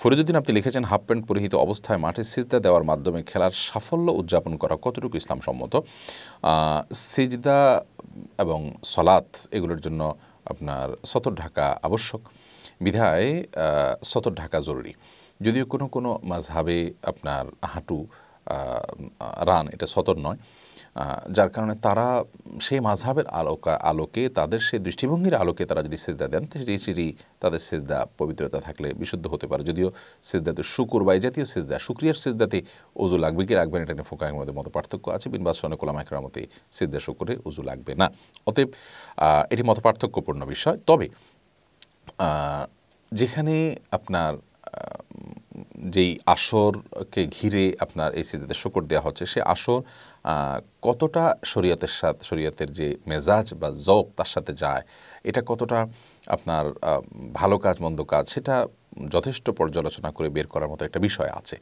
ফরিদুদ্দিন আপনি লিখেছেন half pant পরিহিত অবস্থায় মাঠে সিজদা দেওয়ার মাধ্যমে খেলার সাফল্য উদযাপন করা কতটুকু ইসলামসম্মত সিজদা এবং সলাত এগুলোর জন্য আপনার সতর ঢাকা আবশ্যক বিধায় সতর ঢাকা জরুরি যদিও কোনো কোনো মাঝহাবে আপনার হাঁটু রান এটা সতর নয় যার কারণে তারা সেই মাঝহের আলোকা আলোকে তাদের সেই দৃষ্টিভঙ্গির আলোকে তারা যদি সেজদা দেন সেটি সেটি তাদের সেজদা পবিত্রতা থাকলে বিশুদ্ধ হতে পারে যদিও সেজদাতে শুকুর বা এই জাতীয় সেজদা শুক্রিয়ার সেজদাতে উজু লাগবে কি রাখবেন এটা নিয়ে ফোকাহের মধ্যে মতো পার্থক্য আছে বিনবাস সনকোলাম একরার মতে সেজদা শুকুরে উজু লাগবে না অতএব এটি মত পার্থক্যপূর্ণ বিষয় তবে যেখানে আপনার যেই আসরকে ঘিরে আপনার এই সিজদাতে শকর দেওয়া হচ্ছে সে আসর কতটা শরীয়তের সাথে শরীয়তের যে মেজাজ বা জক তার সাথে যায় এটা কতটা আপনার ভালো কাজ মন্দ কাজ সেটা যথেষ্ট পর্যালোচনা করে বের করার মতো একটা বিষয় আছে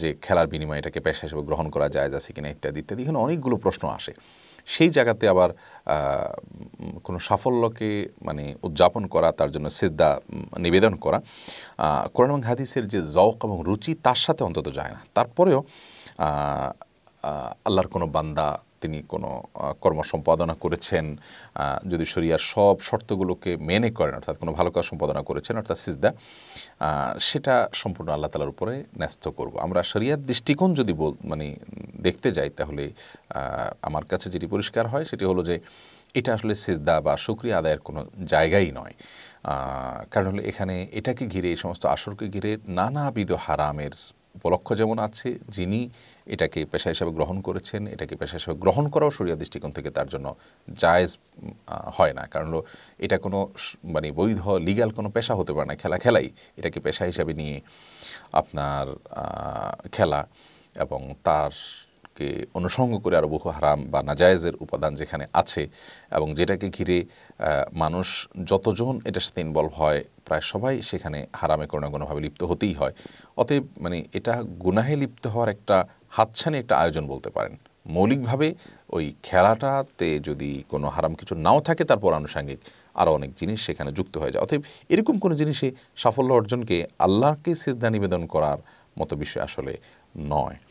যে খেলার বিনিময়ে এটাকে পেশা হিসেবে গ্রহণ করা যায় যাচ্ছে কিনা ইত্যাদি ইত্যাদি এখানে অনেকগুলো প্রশ্ন আসে সেই জায়গাতে আবার কোনো সাফল্যকে মানে উদযাপন করা তার জন্য সিদ্ধা নিবেদন করা কোরআন এবং হাদিসের যে জওক এবং রুচি তার সাথে অন্তত যায় না তারপরেও আল্লাহর কোনো বান্দা তিনি কোনো কর্ম সম্পাদনা করেছেন যদি শরিয়ার সব শর্তগুলোকে মেনে করেন অর্থাৎ কোনো ভালো কাজ সম্পাদনা করেছেন অর্থাৎ সিজদা সেটা সম্পূর্ণ আল্লাহ তালার উপরে ন্যস্ত করব আমরা শরিয়ার দৃষ্টিকোণ যদি বল মানে দেখতে যাই তাহলে আমার কাছে যেটি পরিষ্কার হয় সেটি হলো যে এটা আসলে সেজদা বা শুক্রিয়া আদায়ের কোনো জায়গাই নয় কারণ হলো এখানে এটাকে ঘিরে এই সমস্ত আসরকে ঘিরে নানাবিধ হারামের উপলক্ষ যেমন আছে যিনি এটাকে পেশা হিসাবে গ্রহণ করেছেন এটাকে পেশা হিসাবে গ্রহণ করাও সরিয়া দৃষ্টিকোণ থেকে তার জন্য জায়েজ হয় না কারণ হলো এটা কোনো মানে বৈধ লিগাল কোনো পেশা হতে পারে না খেলা খেলাই এটাকে পেশা হিসাবে নিয়ে আপনার খেলা এবং তার কে অনুসঙ্গ করে আরও বহু হারাম বা নাজায়েজের উপাদান যেখানে আছে এবং যেটাকে ঘিরে মানুষ যতজন এটার সাথে ইনভলভ হয় প্রায় সবাই সেখানে হারামে কোনো না কোনোভাবে লিপ্ত হতেই হয় অতএব মানে এটা গুনাহে লিপ্ত হওয়ার একটা হাতছানি একটা আয়োজন বলতে পারেন মৌলিকভাবে ওই খেলাটাতে যদি কোনো হারাম কিছু নাও থাকে তারপর আনুষাঙ্গিক আরও অনেক জিনিস সেখানে যুক্ত হয়ে যায় অতএব এরকম কোনো জিনিসে সাফল্য অর্জনকে আল্লাহকে সিদ্ধা নিবেদন করার মতো বিষয় আসলে নয়